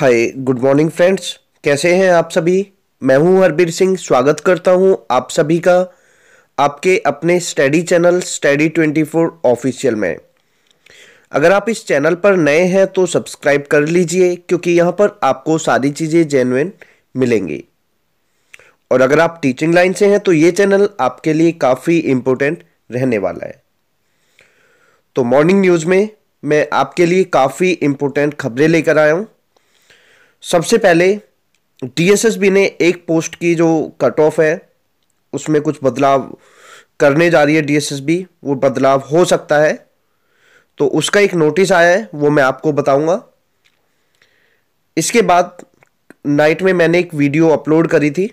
hi good morning friends कैसे हैं आप सभी मैं हूं हरबीर सिंह स्वागत करता हूं आप सभी का आपके अपने study channel study twenty four official में अगर आप इस चैनल पर नए हैं तो सब्सक्राइब कर लीजिए क्योंकि यहां पर आपको सारी चीज़ें जेनुइन मिलेंगी और अगर आप टीचिंग लाइन से हैं तो ये चैनल आपके लिए काफ़ी इम्पोर्टेंट रहने वाला है तो मॉर्निंग न्यूज़ में मैं आपके लिए काफ़ी इम्पोर्टेंट खबरें लेकर आया हूँ सबसे पहले डीएसएसबी ने एक पोस्ट की जो कट ऑफ है उसमें कुछ बदलाव करने जा रही है डीएसएसबी वो बदलाव हो सकता है तो उसका एक नोटिस आया है वो मैं आपको बताऊंगा इसके बाद नाइट में मैंने एक वीडियो अपलोड करी थी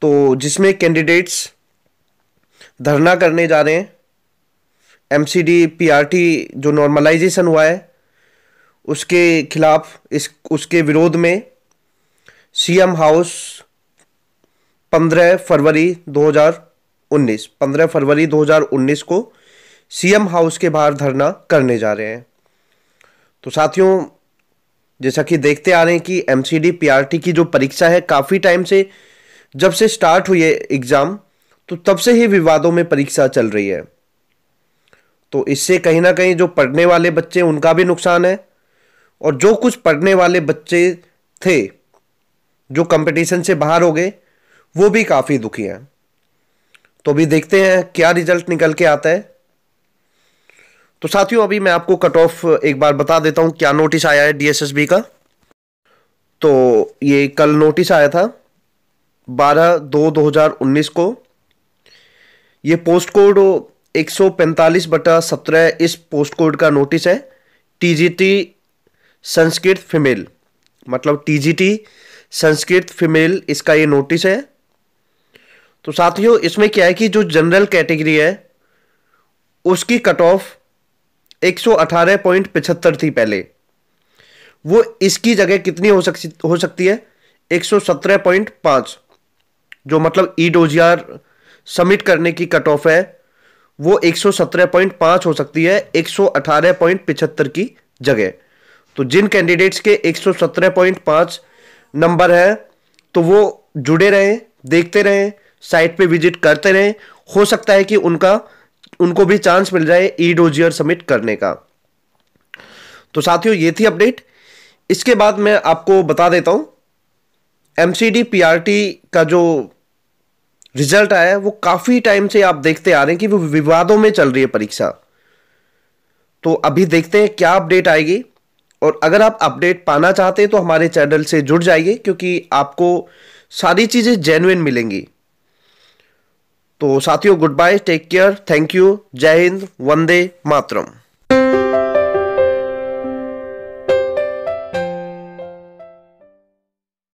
तो जिसमें कैंडिडेट्स धरना करने जा रहे हैं एमसीडी पीआरटी जो नॉर्मलाइजेशन हुआ है उसके खिलाफ इस उसके विरोध में सीएम हाउस 15 फरवरी 2019 15 फरवरी 2019 को सीएम हाउस के बाहर धरना करने जा रहे हैं तो साथियों जैसा कि देखते आ रहे हैं कि एम सी की जो परीक्षा है काफ़ी टाइम से जब से स्टार्ट हुई है एग्ज़ाम तो तब से ही विवादों में परीक्षा चल रही है तो इससे कहीं ना कहीं जो पढ़ने वाले बच्चे उनका भी नुकसान है और जो कुछ पढ़ने वाले बच्चे थे जो कंपटीशन से बाहर हो गए वो भी काफ़ी दुखी हैं तो अभी देखते हैं क्या रिजल्ट निकल के आता है तो साथियों अभी मैं आपको कट ऑफ एक बार बता देता हूँ क्या नोटिस आया है डीएसएसबी का तो ये कल नोटिस आया था 12 दो 2019 को ये पोस्ट कोड 145 बटा सत्रह इस पोस्ट कोड का नोटिस है T G T Sanskrit female मतलब टीजीटी संस्कृत फीमेल इसका ये नोटिस है तो साथियों इसमें क्या है कि जो जनरल कैटेगरी है उसकी कट ऑफ एक सौ अठारह पॉइंट पिछहत्तर थी पहले वो इसकी जगह कितनी हो सकती हो सकती है एक सौ सत्रह पॉइंट पांच जो मतलब ई डोजियार सबमिट करने की कट ऑफ है वो एक सौ सत्रह पॉइंट पांच हो सकती है एक सौ अठारह पॉइंट पिछहत्तर की जगह तो जिन कैंडिडेट्स के 117.5 नंबर है तो वो जुड़े रहें देखते रहें साइट पे विजिट करते रहें हो सकता है कि उनका उनको भी चांस मिल जाए ई डोजियर सबमिट करने का तो साथियों ये थी अपडेट इसके बाद मैं आपको बता देता हूं एम सी का जो रिजल्ट आया वो काफ़ी टाइम से आप देखते आ रहे हैं कि वो विवादों में चल रही है परीक्षा तो अभी देखते हैं क्या अपडेट आएगी और अगर आप अपडेट पाना चाहते हैं तो हमारे चैनल से जुड़ जाइए क्योंकि आपको सारी चीज़ें जेनुइन मिलेंगी तो साथियों goodbye take care thank you जय हिंद वंदे मातरम